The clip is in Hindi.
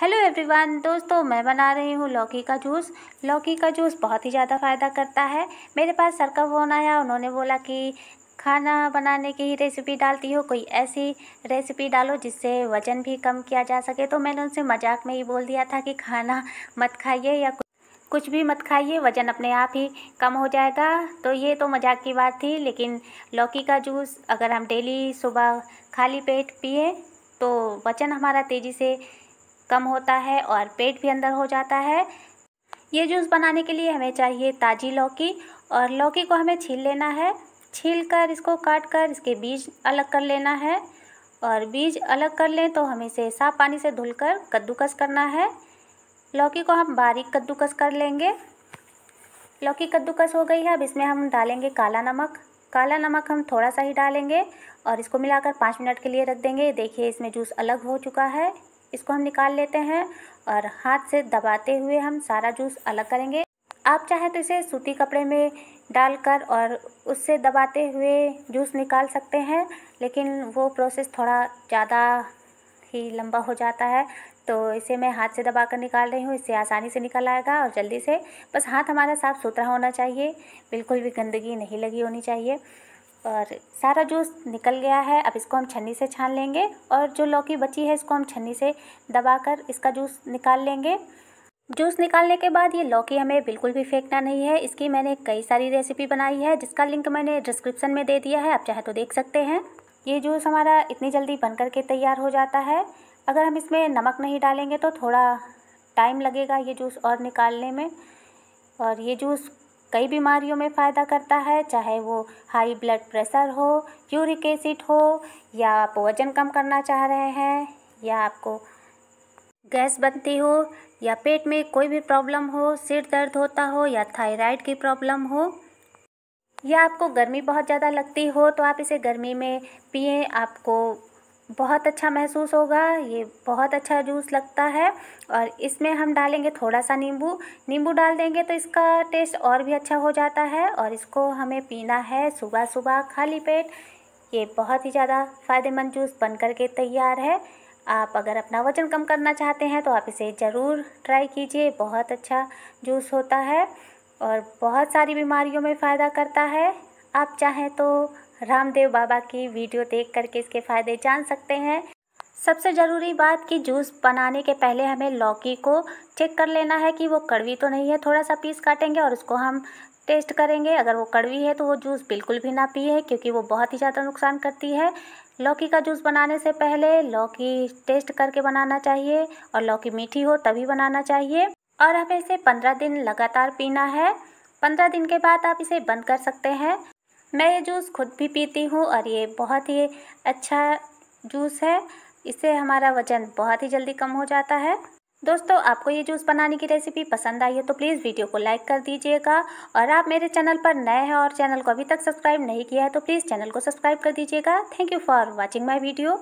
हेलो एवरीवन दोस्तों मैं बना रही हूँ लौकी का जूस लौकी का जूस बहुत ही ज़्यादा फ़ायदा करता है मेरे पास सर का फ़ोन आया उन्होंने बोला कि खाना बनाने की ही रेसिपी डालती हो कोई ऐसी रेसिपी डालो जिससे वज़न भी कम किया जा सके तो मैंने उनसे मजाक में ही बोल दिया था कि खाना मत खाइए या कुछ भी मत खाइए वज़न अपने आप ही कम हो जाएगा तो ये तो मजाक की बात थी लेकिन लौकी का जूस अगर हम डेली सुबह खाली पेट पिए तो वज़न हमारा तेज़ी से कम होता है और पेट भी अंदर हो जाता है ये जूस बनाने के लिए हमें चाहिए ताज़ी लौकी और लौकी को हमें छील लेना है छील कर इसको काट कर इसके बीज अलग कर लेना है और बीज अलग कर लें तो हमें इसे साफ पानी से धुलकर कद्दूकस करना है लौकी को हम बारीक कद्दूकस कर लेंगे लौकी कद्दूकस हो गई है अब इसमें हम डालेंगे काला नमक काला नमक हम थोड़ा सा ही डालेंगे और इसको मिलाकर पाँच मिनट के लिए रख देंगे देखिए इसमें जूस अलग हो चुका है इसको हम निकाल लेते हैं और हाथ से दबाते हुए हम सारा जूस अलग करेंगे आप चाहें तो इसे सूती कपड़े में डालकर और उससे दबाते हुए जूस निकाल सकते हैं लेकिन वो प्रोसेस थोड़ा ज़्यादा ही लंबा हो जाता है तो इसे मैं हाथ से दबा कर निकाल रही हूँ इससे आसानी से निकल आएगा और जल्दी से बस हाथ हमारा साफ़ सुथरा होना चाहिए बिल्कुल भी गंदगी नहीं लगी होनी चाहिए और सारा जूस निकल गया है अब इसको हम छन्नी से छान लेंगे और जो लौकी बची है इसको हम छन्नी से दबाकर इसका जूस निकाल लेंगे जूस निकालने के बाद ये लौकी हमें बिल्कुल भी फेंकना नहीं है इसकी मैंने कई सारी रेसिपी बनाई है जिसका लिंक मैंने डिस्क्रिप्शन में दे दिया है आप चाहे तो देख सकते हैं ये जूस हमारा इतनी जल्दी बन के तैयार हो जाता है अगर हम इसमें नमक नहीं डालेंगे तो थोड़ा टाइम लगेगा ये जूस और निकालने में और ये जूस कई बीमारियों में फ़ायदा करता है चाहे वो हाई ब्लड प्रेशर हो यूरिक एसिड हो या आप वज़न कम करना चाह रहे हैं या आपको गैस बनती हो या पेट में कोई भी प्रॉब्लम हो सिर दर्द होता हो या थायराइड की प्रॉब्लम हो या आपको गर्मी बहुत ज़्यादा लगती हो तो आप इसे गर्मी में पिए आपको बहुत अच्छा महसूस होगा ये बहुत अच्छा जूस लगता है और इसमें हम डालेंगे थोड़ा सा नींबू नींबू डाल देंगे तो इसका टेस्ट और भी अच्छा हो जाता है और इसको हमें पीना है सुबह सुबह खाली पेट ये बहुत ही ज़्यादा फ़ायदेमंद जूस बन कर के तैयार है आप अगर अपना वज़न कम करना चाहते हैं तो आप इसे ज़रूर ट्राई कीजिए बहुत अच्छा जूस होता है और बहुत सारी बीमारियों में फ़ायदा करता है आप चाहें तो रामदेव बाबा की वीडियो देख करके इसके फ़ायदे जान सकते हैं सबसे ज़रूरी बात कि जूस बनाने के पहले हमें लौकी को चेक कर लेना है कि वो कड़वी तो नहीं है थोड़ा सा पीस काटेंगे और उसको हम टेस्ट करेंगे अगर वो कड़वी है तो वो जूस बिल्कुल भी ना पिए क्योंकि वो बहुत ही ज़्यादा नुकसान करती है लौकी का जूस बनाने से पहले लौकी टेस्ट करके बनाना चाहिए और लौकी मीठी हो तभी बनाना चाहिए और हमें इसे पंद्रह दिन लगातार पीना है पंद्रह दिन के बाद आप इसे बंद कर सकते हैं मैं ये जूस खुद भी पीती हूँ और ये बहुत ही अच्छा जूस है इससे हमारा वज़न बहुत ही जल्दी कम हो जाता है दोस्तों आपको ये जूस बनाने की रेसिपी पसंद आई है तो प्लीज़ वीडियो को लाइक कर दीजिएगा और आप मेरे चैनल पर नए हैं और चैनल को अभी तक सब्सक्राइब नहीं किया है तो प्लीज़ चैनल को सब्सक्राइब कर दीजिएगा thank you for watching my video